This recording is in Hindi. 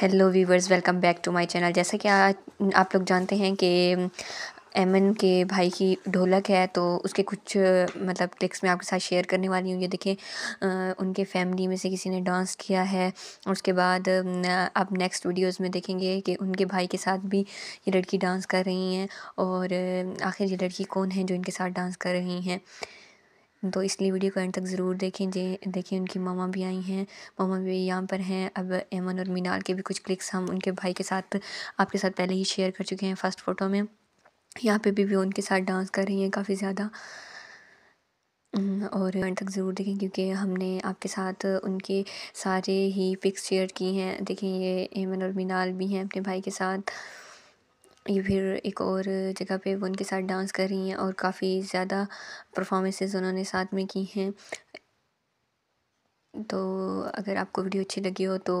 hello viewers welcome back to my channel जैसा कि आप लोग जानते हैं कि एमन के भाई की ढोलक है तो उसके कुछ मतलब टिक्स मैं आपके साथ शेयर करने वाली हूँ ये देखें उनके फैमिली में से किसी ने डांस किया है और उसके बाद आप नेक्स्ट वीडियोस में देखेंगे कि उनके भाई के साथ भी ये लड़की डांस कर रही हैं और आखिर ये लड़की कौन है जो इनके साथ डांस कर रही हैं तो इसलिए वीडियो को एंड तक ज़रूर देखें जे देखें उनकी मामा भी आई हैं मामा भी यहाँ पर हैं अब एमन और मीनार के भी कुछ क्लिक्स हम उनके भाई के साथ आपके साथ पहले ही शेयर कर चुके हैं फर्स्ट फ़ोटो में यहाँ पे भी वो उनके साथ डांस कर रही हैं काफ़ी ज़्यादा और एंड तक ज़रूर देखें क्योंकि हमने आपके साथ उनके सारे ही पिक्स शेयर किए हैं देखें ये एमन और मीनाल भी हैं अपने भाई के साथ ये फिर एक और जगह पे वो उनके साथ डांस कर रही हैं और काफ़ी ज़्यादा परफॉर्मेंसेस उन्होंने साथ में की हैं तो अगर आपको वीडियो अच्छी लगी हो तो